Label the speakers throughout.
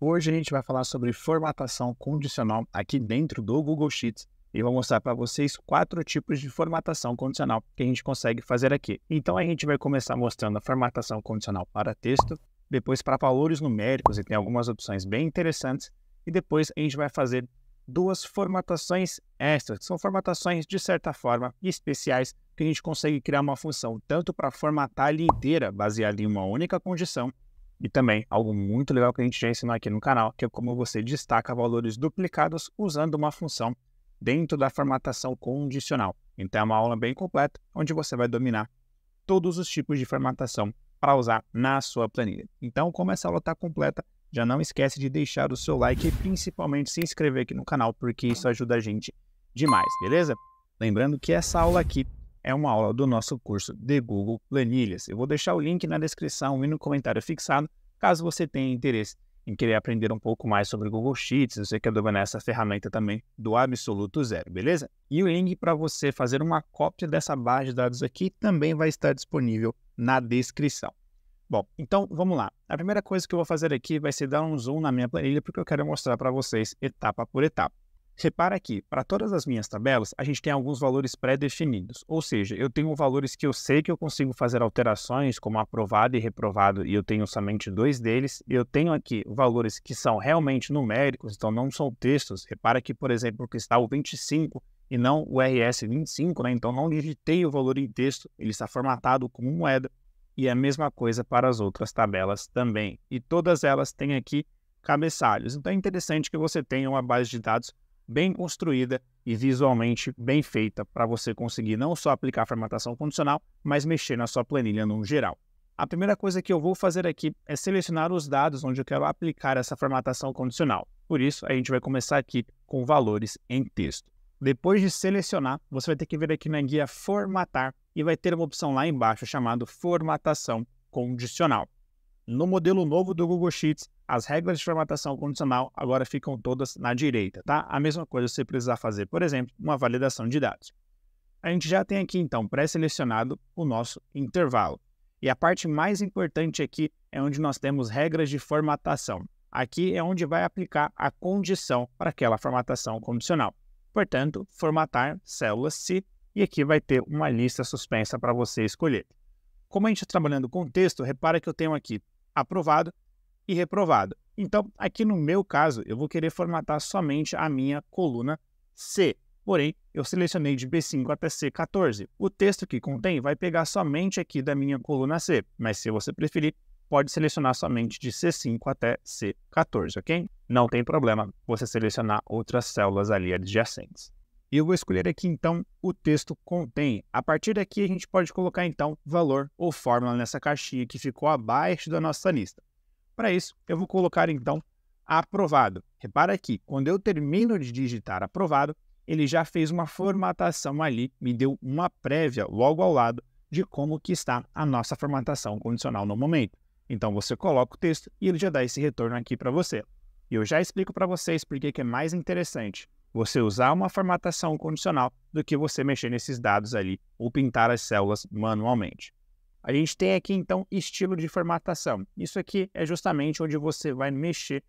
Speaker 1: Hoje a gente vai falar sobre formatação condicional aqui dentro do Google Sheets e vou mostrar para vocês quatro tipos de formatação condicional que a gente consegue fazer aqui. Então a gente vai começar mostrando a formatação condicional para texto, depois para valores numéricos e tem algumas opções bem interessantes e depois a gente vai fazer duas formatações extras, que são formatações de certa forma especiais que a gente consegue criar uma função tanto para formatar a linha inteira baseada em uma única condição e também algo muito legal que a gente já ensinou aqui no canal, que é como você destaca valores duplicados usando uma função dentro da formatação condicional. Então é uma aula bem completa, onde você vai dominar todos os tipos de formatação para usar na sua planilha. Então, como essa aula está completa, já não esquece de deixar o seu like e principalmente se inscrever aqui no canal, porque isso ajuda a gente demais, beleza? Lembrando que essa aula aqui é uma aula do nosso curso de Google Planilhas. Eu vou deixar o link na descrição e no comentário fixado, caso você tenha interesse em querer aprender um pouco mais sobre Google Sheets, você quer dominar essa ferramenta também do absoluto zero, beleza? E o link para você fazer uma cópia dessa base de dados aqui também vai estar disponível na descrição. Bom, então vamos lá. A primeira coisa que eu vou fazer aqui vai ser dar um zoom na minha planilha porque eu quero mostrar para vocês etapa por etapa. Repara aqui, para todas as minhas tabelas, a gente tem alguns valores pré-definidos, ou seja, eu tenho valores que eu sei que eu consigo fazer alterações, como aprovado e reprovado, e eu tenho somente dois deles. Eu tenho aqui valores que são realmente numéricos, então não são textos. Repara que, por exemplo, que está o 25 e não o RS25, né? então não digitei o valor em texto, ele está formatado como moeda. E a mesma coisa para as outras tabelas também. E todas elas têm aqui cabeçalhos. Então é interessante que você tenha uma base de dados bem construída e visualmente bem feita para você conseguir não só aplicar a formatação condicional, mas mexer na sua planilha no geral. A primeira coisa que eu vou fazer aqui é selecionar os dados onde eu quero aplicar essa formatação condicional. Por isso, a gente vai começar aqui com valores em texto. Depois de selecionar, você vai ter que vir aqui na guia Formatar e vai ter uma opção lá embaixo chamada Formatação Condicional. No modelo novo do Google Sheets, as regras de formatação condicional agora ficam todas na direita, tá? A mesma coisa se você precisar fazer, por exemplo, uma validação de dados. A gente já tem aqui, então, pré-selecionado o nosso intervalo. E a parte mais importante aqui é onde nós temos regras de formatação. Aqui é onde vai aplicar a condição para aquela formatação condicional. Portanto, formatar célula se e aqui vai ter uma lista suspensa para você escolher. Como a gente está trabalhando com texto, repara que eu tenho aqui Aprovado e reprovado. Então, aqui no meu caso, eu vou querer formatar somente a minha coluna C. Porém, eu selecionei de B5 até C14. O texto que contém vai pegar somente aqui da minha coluna C, mas se você preferir, pode selecionar somente de C5 até C14, ok? Não tem problema você selecionar outras células ali adjacentes. E eu vou escolher aqui então o texto contém. A partir daqui a gente pode colocar então valor ou fórmula nessa caixinha que ficou abaixo da nossa lista. Para isso, eu vou colocar então aprovado. Repara que quando eu termino de digitar aprovado, ele já fez uma formatação ali, me deu uma prévia logo ao lado de como que está a nossa formatação condicional no momento. Então você coloca o texto e ele já dá esse retorno aqui para você. E eu já explico para vocês por que é mais interessante você usar uma formatação condicional do que você mexer nesses dados ali ou pintar as células manualmente. A gente tem aqui então estilo de formatação. Isso aqui é justamente onde você vai mexer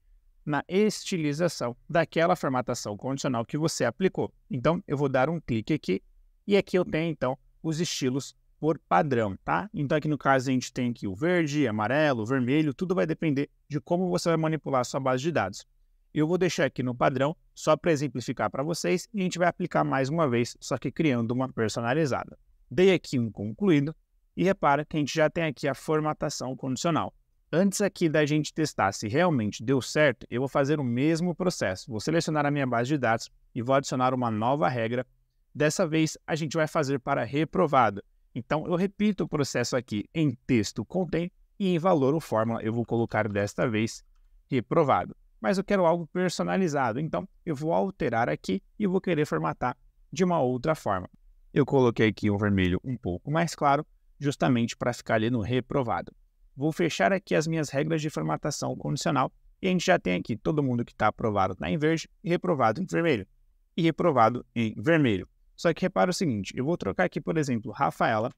Speaker 1: na estilização daquela formatação condicional que você aplicou. Então eu vou dar um clique aqui e aqui eu tenho então os estilos por padrão, tá? Então aqui no caso a gente tem aqui o verde, amarelo, vermelho, tudo vai depender de como você vai manipular a sua base de dados. Eu vou deixar aqui no padrão só para exemplificar para vocês e a gente vai aplicar mais uma vez, só que criando uma personalizada. Dei aqui um concluído e repara que a gente já tem aqui a formatação condicional. Antes aqui da gente testar se realmente deu certo, eu vou fazer o mesmo processo. Vou selecionar a minha base de dados e vou adicionar uma nova regra. Dessa vez, a gente vai fazer para reprovado. Então, eu repito o processo aqui em texto contém e em valor ou fórmula eu vou colocar desta vez reprovado mas eu quero algo personalizado. Então, eu vou alterar aqui e vou querer formatar de uma outra forma. Eu coloquei aqui um vermelho um pouco mais claro, justamente para ficar ali no reprovado. Vou fechar aqui as minhas regras de formatação condicional e a gente já tem aqui todo mundo que está aprovado está em verde e reprovado em vermelho. E reprovado em vermelho. Só que repara o seguinte, eu vou trocar aqui, por exemplo, Rafaela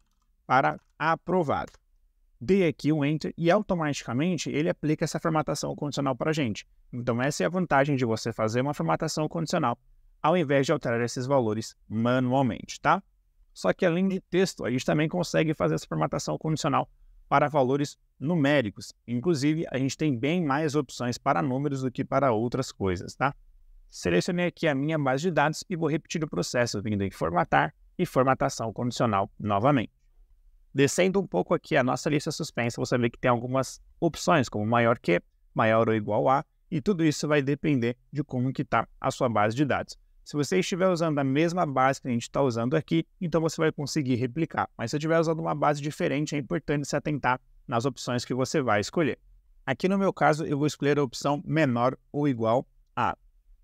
Speaker 1: para aprovado dê aqui um enter e automaticamente ele aplica essa formatação condicional para a gente. Então, essa é a vantagem de você fazer uma formatação condicional ao invés de alterar esses valores manualmente, tá? Só que além de texto, a gente também consegue fazer essa formatação condicional para valores numéricos. Inclusive, a gente tem bem mais opções para números do que para outras coisas, tá? Selecionei aqui a minha base de dados e vou repetir o processo vindo em formatar e formatação condicional novamente. Descendo um pouco aqui a nossa lista suspensa, você vê que tem algumas opções, como maior que, maior ou igual a, e tudo isso vai depender de como que está a sua base de dados. Se você estiver usando a mesma base que a gente está usando aqui, então você vai conseguir replicar. Mas se estiver usando uma base diferente, é importante se atentar nas opções que você vai escolher. Aqui no meu caso, eu vou escolher a opção menor ou igual a.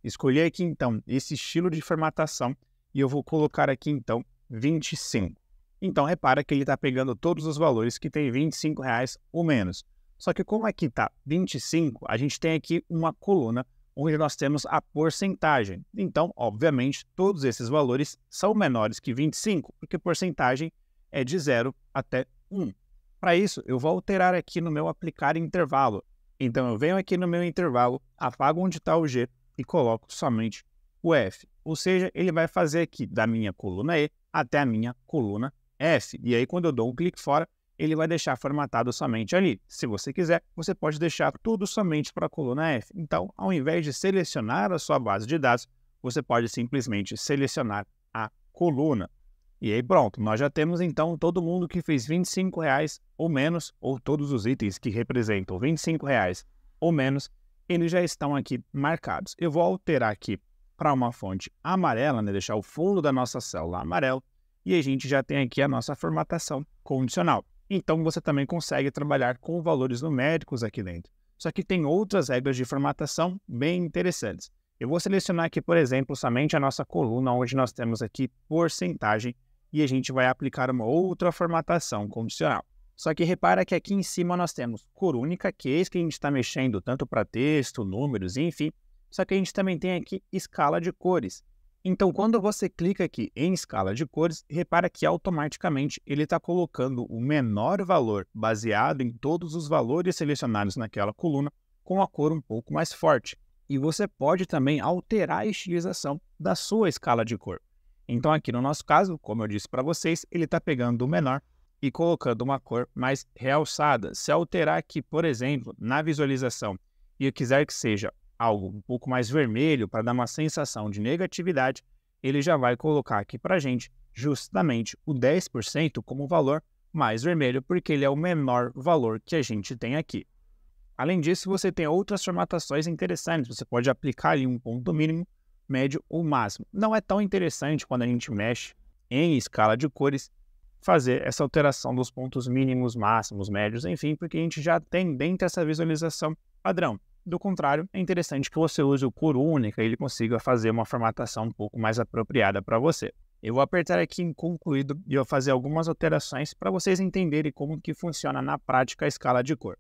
Speaker 1: Escolhi aqui então esse estilo de formatação e eu vou colocar aqui então 25. Então repara que ele está pegando todos os valores que tem R$25,00 ou menos. Só que como aqui está 25, a gente tem aqui uma coluna onde nós temos a porcentagem. Então, obviamente, todos esses valores são menores que 25, porque porcentagem é de 0 até 1. Para isso, eu vou alterar aqui no meu aplicar intervalo. Então, eu venho aqui no meu intervalo, apago onde está o G e coloco somente o F. Ou seja, ele vai fazer aqui da minha coluna E até a minha coluna F. E aí, quando eu dou um clique fora, ele vai deixar formatado somente ali. Se você quiser, você pode deixar tudo somente para a coluna F. Então, ao invés de selecionar a sua base de dados, você pode simplesmente selecionar a coluna. E aí pronto, nós já temos então todo mundo que fez R$25,00 ou menos, ou todos os itens que representam R$25,00 ou menos, eles já estão aqui marcados. Eu vou alterar aqui para uma fonte amarela, né? deixar o fundo da nossa célula amarelo, e a gente já tem aqui a nossa formatação condicional. Então você também consegue trabalhar com valores numéricos aqui dentro. Só que tem outras regras de formatação bem interessantes. Eu vou selecionar aqui, por exemplo, somente a nossa coluna, onde nós temos aqui porcentagem, e a gente vai aplicar uma outra formatação condicional. Só que repara que aqui em cima nós temos cor única, que é isso que a gente está mexendo tanto para texto, números, enfim. Só que a gente também tem aqui escala de cores. Então, quando você clica aqui em escala de cores, repara que automaticamente ele está colocando o menor valor, baseado em todos os valores selecionados naquela coluna, com a cor um pouco mais forte. E você pode também alterar a estilização da sua escala de cor. Então, aqui no nosso caso, como eu disse para vocês, ele está pegando o menor e colocando uma cor mais realçada. Se alterar aqui, por exemplo, na visualização, e eu quiser que seja algo um pouco mais vermelho para dar uma sensação de negatividade, ele já vai colocar aqui para a gente justamente o 10% como valor mais vermelho, porque ele é o menor valor que a gente tem aqui. Além disso, você tem outras formatações interessantes. Você pode aplicar ali um ponto mínimo, médio ou máximo. Não é tão interessante quando a gente mexe em escala de cores fazer essa alteração dos pontos mínimos, máximos, médios, enfim, porque a gente já tem dentro dessa visualização padrão. Do contrário, é interessante que você use o cor única e ele consiga fazer uma formatação um pouco mais apropriada para você. Eu vou apertar aqui em concluído e vou fazer algumas alterações para vocês entenderem como que funciona na prática a escala de cor.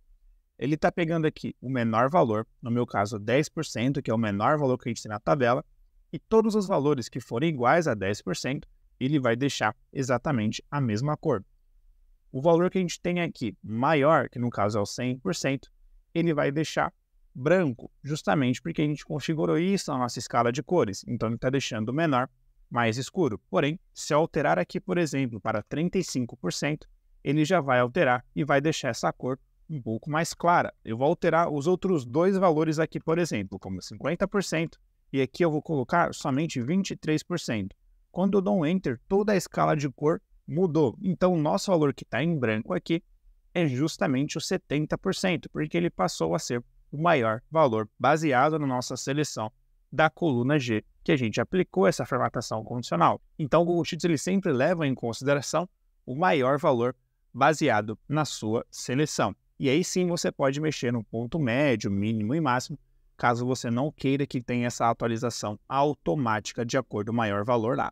Speaker 1: Ele está pegando aqui o menor valor, no meu caso 10%, que é o menor valor que a gente tem na tabela, e todos os valores que forem iguais a 10%, ele vai deixar exatamente a mesma cor. O valor que a gente tem aqui maior, que no caso é o 100%, ele vai deixar branco, justamente porque a gente configurou isso na nossa escala de cores, então ele está deixando o menor mais escuro. Porém, se eu alterar aqui, por exemplo, para 35%, ele já vai alterar e vai deixar essa cor um pouco mais clara. Eu vou alterar os outros dois valores aqui, por exemplo, como 50%, e aqui eu vou colocar somente 23%. Quando eu dou um Enter, toda a escala de cor mudou. Então, o nosso valor que está em branco aqui é justamente o 70%, porque ele passou a ser o maior valor baseado na nossa seleção da coluna G, que a gente aplicou essa formatação condicional. Então, o Google Sheets ele sempre leva em consideração o maior valor baseado na sua seleção. E aí sim você pode mexer no ponto médio, mínimo e máximo, caso você não queira que tenha essa atualização automática de acordo com o maior valor lá.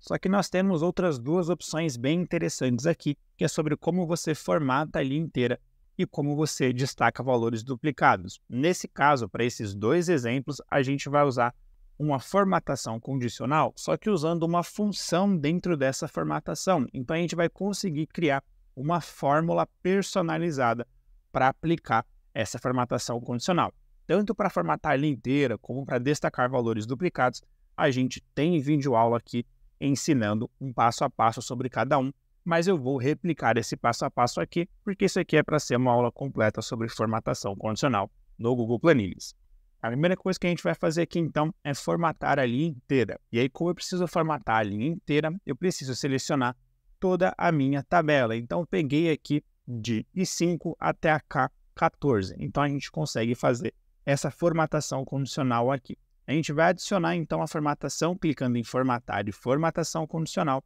Speaker 1: Só que nós temos outras duas opções bem interessantes aqui, que é sobre como você formata a linha inteira e como você destaca valores duplicados. Nesse caso, para esses dois exemplos, a gente vai usar uma formatação condicional, só que usando uma função dentro dessa formatação. Então a gente vai conseguir criar uma fórmula personalizada para aplicar essa formatação condicional. Tanto para formatar a linha inteira como para destacar valores duplicados, a gente tem vídeo aula aqui ensinando um passo a passo sobre cada um mas eu vou replicar esse passo a passo aqui, porque isso aqui é para ser uma aula completa sobre formatação condicional no Google Planilhas. A primeira coisa que a gente vai fazer aqui então é formatar a linha inteira. E aí, como eu preciso formatar a linha inteira, eu preciso selecionar toda a minha tabela. Então, peguei aqui de I5 até a K14. Então, a gente consegue fazer essa formatação condicional aqui. A gente vai adicionar então a formatação clicando em formatar e formatação condicional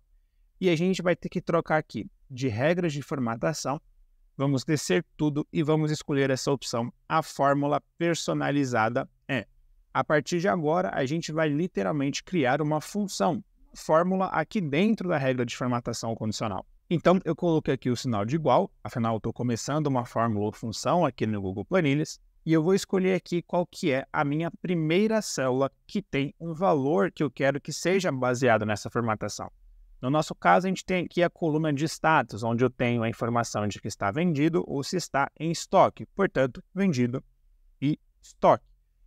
Speaker 1: e a gente vai ter que trocar aqui de regras de formatação. Vamos descer tudo e vamos escolher essa opção, a fórmula personalizada é. A partir de agora, a gente vai literalmente criar uma função, fórmula aqui dentro da regra de formatação condicional. Então, eu coloquei aqui o sinal de igual, afinal, estou começando uma fórmula ou função aqui no Google Planilhas, e eu vou escolher aqui qual que é a minha primeira célula que tem um valor que eu quero que seja baseado nessa formatação. No nosso caso, a gente tem aqui a coluna de status, onde eu tenho a informação de que está vendido ou se está em estoque, portanto, vendido e estoque.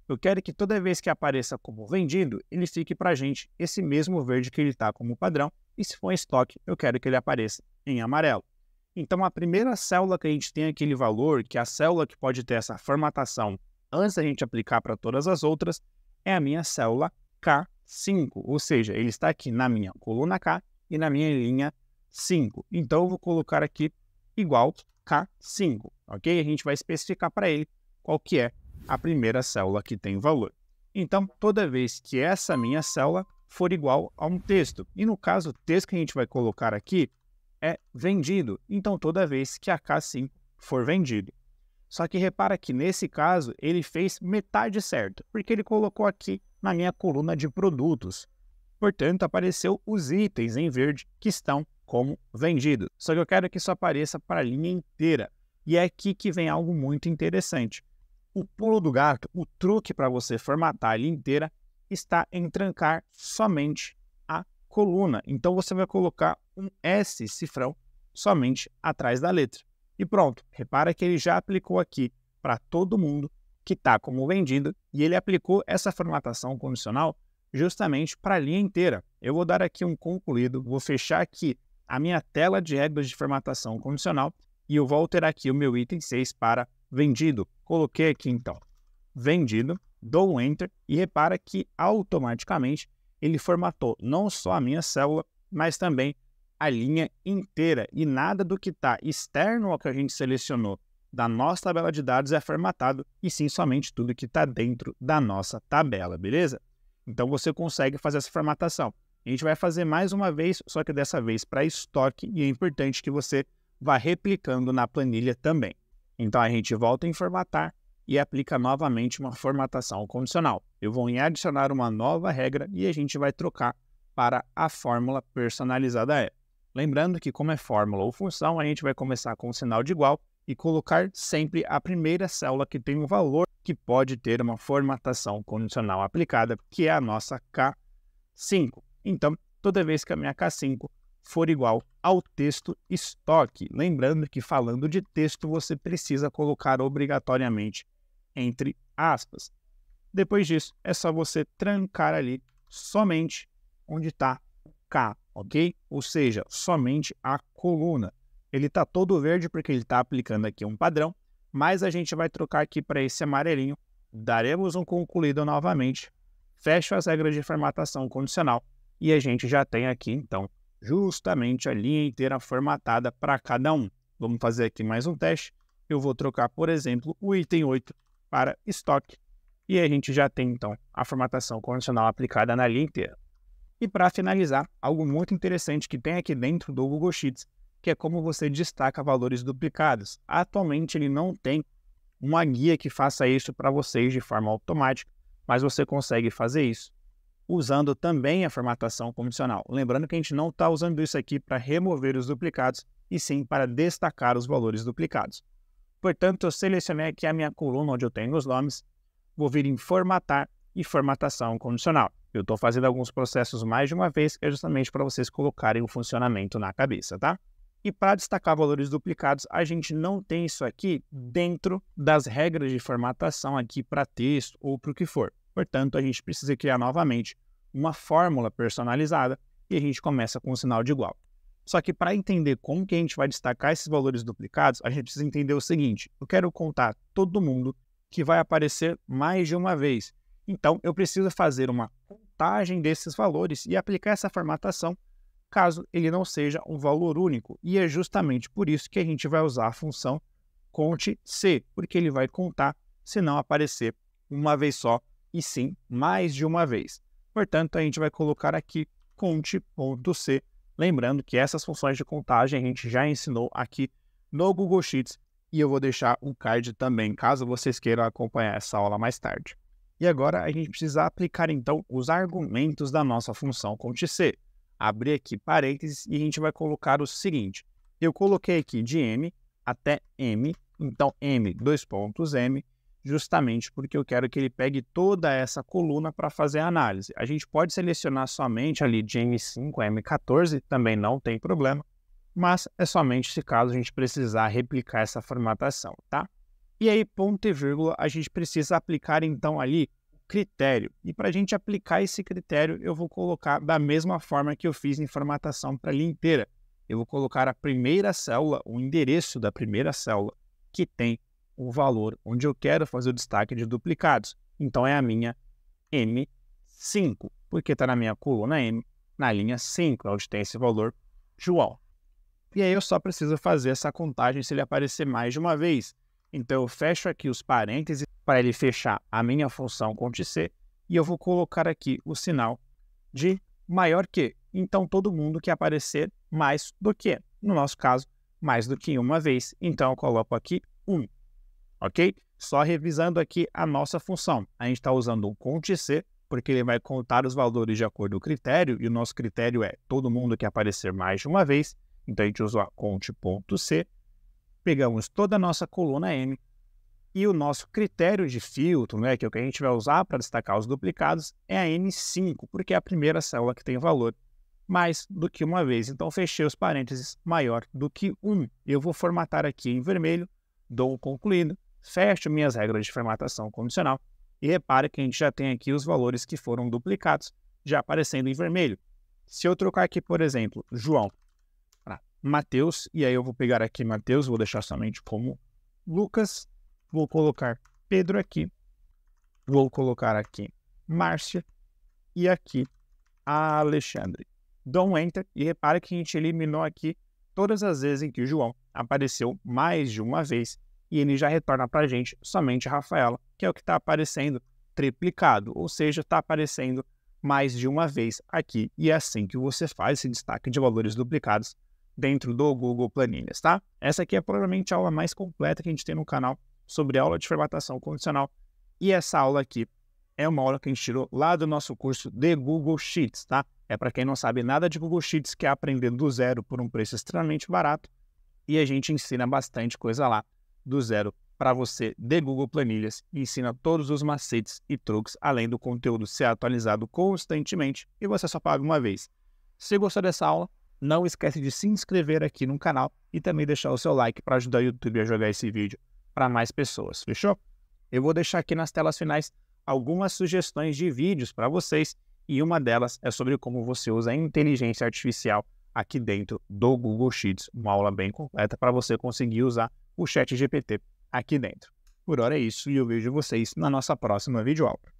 Speaker 1: Eu quero que toda vez que apareça como vendido, ele fique para a gente esse mesmo verde que ele está como padrão, e se for em estoque, eu quero que ele apareça em amarelo. Então, a primeira célula que a gente tem aquele valor, que é a célula que pode ter essa formatação antes da gente aplicar para todas as outras, é a minha célula K5, ou seja, ele está aqui na minha coluna K e na minha linha 5. Então, eu vou colocar aqui igual K5, ok? A gente vai especificar para ele qual que é a primeira célula que tem valor. Então, toda vez que essa minha célula for igual a um texto, e no caso, o texto que a gente vai colocar aqui é vendido. Então, toda vez que a K5 for vendido. Só que repara que nesse caso ele fez metade certo, porque ele colocou aqui na minha coluna de produtos. Portanto, apareceu os itens em verde que estão como vendidos. Só que eu quero que isso apareça para a linha inteira. E é aqui que vem algo muito interessante. O pulo do gato, o truque para você formatar a linha inteira, está em trancar somente a coluna. Então você vai colocar um S cifrão somente atrás da letra. E pronto, repara que ele já aplicou aqui para todo mundo que está como vendido e ele aplicou essa formatação condicional justamente para a linha inteira. Eu vou dar aqui um concluído, vou fechar aqui a minha tela de regras de formatação condicional e eu vou alterar aqui o meu item 6 para vendido. Coloquei aqui então vendido, dou um enter e repara que automaticamente ele formatou não só a minha célula, mas também a linha inteira e nada do que está externo ao que a gente selecionou da nossa tabela de dados é formatado e sim somente tudo que está dentro da nossa tabela, beleza? Então você consegue fazer essa formatação. A gente vai fazer mais uma vez, só que dessa vez para estoque, e é importante que você vá replicando na planilha também. Então a gente volta em formatar e aplica novamente uma formatação condicional. Eu vou em adicionar uma nova regra e a gente vai trocar para a fórmula personalizada Lembrando que como é fórmula ou função, a gente vai começar com o sinal de igual e colocar sempre a primeira célula que tem um valor que pode ter uma formatação condicional aplicada, que é a nossa K5. Então, toda vez que a minha K5 for igual ao texto estoque, lembrando que falando de texto você precisa colocar obrigatoriamente entre aspas. Depois disso, é só você trancar ali somente onde está K, ok? Ou seja, somente a coluna. Ele está todo verde porque ele está aplicando aqui um padrão, mas a gente vai trocar aqui para esse amarelinho, daremos um concluído novamente, fecho as regras de formatação condicional e a gente já tem aqui, então, justamente a linha inteira formatada para cada um. Vamos fazer aqui mais um teste. Eu vou trocar, por exemplo, o item 8 para estoque e a gente já tem, então, a formatação condicional aplicada na linha inteira. E para finalizar, algo muito interessante que tem aqui dentro do Google Sheets que é como você destaca valores duplicados. Atualmente ele não tem uma guia que faça isso para vocês de forma automática, mas você consegue fazer isso usando também a formatação condicional. Lembrando que a gente não está usando isso aqui para remover os duplicados, e sim para destacar os valores duplicados. Portanto, eu selecionei aqui a minha coluna onde eu tenho os nomes, vou vir em formatar e formatação condicional. Eu estou fazendo alguns processos mais de uma vez, que é justamente para vocês colocarem o funcionamento na cabeça, tá? E para destacar valores duplicados, a gente não tem isso aqui dentro das regras de formatação aqui para texto ou para o que for. Portanto, a gente precisa criar novamente uma fórmula personalizada e a gente começa com o sinal de igual. Só que para entender como que a gente vai destacar esses valores duplicados, a gente precisa entender o seguinte: eu quero contar todo mundo que vai aparecer mais de uma vez. Então, eu preciso fazer uma contagem desses valores e aplicar essa formatação caso ele não seja um valor único. E é justamente por isso que a gente vai usar a função conte C, porque ele vai contar se não aparecer uma vez só, e sim mais de uma vez. Portanto, a gente vai colocar aqui conte.c, lembrando que essas funções de contagem a gente já ensinou aqui no Google Sheets e eu vou deixar um card também, caso vocês queiram acompanhar essa aula mais tarde. E agora a gente precisa aplicar então os argumentos da nossa função conte C abrir aqui parênteses e a gente vai colocar o seguinte. Eu coloquei aqui de M até M, então M, dois pontos, M, justamente porque eu quero que ele pegue toda essa coluna para fazer a análise. A gente pode selecionar somente ali de M5 a M14, também não tem problema, mas é somente se caso a gente precisar replicar essa formatação, tá? E aí, ponto e vírgula, a gente precisa aplicar então ali critério. E para a gente aplicar esse critério, eu vou colocar da mesma forma que eu fiz em formatação para linha inteira. Eu vou colocar a primeira célula, o endereço da primeira célula, que tem o valor onde eu quero fazer o destaque de duplicados. Então é a minha M5, porque está na minha coluna M, na linha 5, é onde tem esse valor João. E aí eu só preciso fazer essa contagem se ele aparecer mais de uma vez. Então eu fecho aqui os parênteses para ele fechar a minha função cont C e eu vou colocar aqui o sinal de maior que. Então, todo mundo que aparecer mais do que, no nosso caso, mais do que uma vez. Então, eu coloco aqui 1, um, ok? Só revisando aqui a nossa função. A gente está usando o cont C, porque ele vai contar os valores de acordo com o critério, e o nosso critério é todo mundo que aparecer mais de uma vez. Então, a gente usou a cont.c, pegamos toda a nossa coluna M e o nosso critério de filtro, né, que é o que a gente vai usar para destacar os duplicados, é a N5, porque é a primeira célula que tem valor mais do que uma vez. Então, fechei os parênteses maior do que 1. Eu vou formatar aqui em vermelho, dou o concluído, fecho minhas regras de formatação condicional e repare que a gente já tem aqui os valores que foram duplicados, já aparecendo em vermelho. Se eu trocar aqui, por exemplo, João para Mateus, e aí eu vou pegar aqui Mateus, vou deixar somente como Lucas, Vou colocar Pedro aqui. Vou colocar aqui Márcia. E aqui Alexandre. Dou um Enter e repare que a gente eliminou aqui todas as vezes em que o João apareceu mais de uma vez e ele já retorna para a gente somente a Rafaela, que é o que está aparecendo triplicado, ou seja, está aparecendo mais de uma vez aqui. E é assim que você faz esse destaque de valores duplicados dentro do Google Planilhas, tá? Essa aqui é provavelmente a aula mais completa que a gente tem no canal sobre aula de formatação condicional. E essa aula aqui é uma aula que a gente tirou lá do nosso curso de Google Sheets, tá? É para quem não sabe nada de Google Sheets, que é aprender do zero por um preço extremamente barato. E a gente ensina bastante coisa lá do zero para você de Google Planilhas e ensina todos os macetes e truques, além do conteúdo ser atualizado constantemente e você só paga uma vez. Se gostou dessa aula, não esquece de se inscrever aqui no canal e também deixar o seu like para ajudar o YouTube a jogar esse vídeo para mais pessoas, fechou? Eu vou deixar aqui nas telas finais algumas sugestões de vídeos para vocês e uma delas é sobre como você usa a inteligência artificial aqui dentro do Google Sheets, uma aula bem completa para você conseguir usar o Chat GPT aqui dentro. Por hora é isso e eu vejo vocês na nossa próxima videoaula.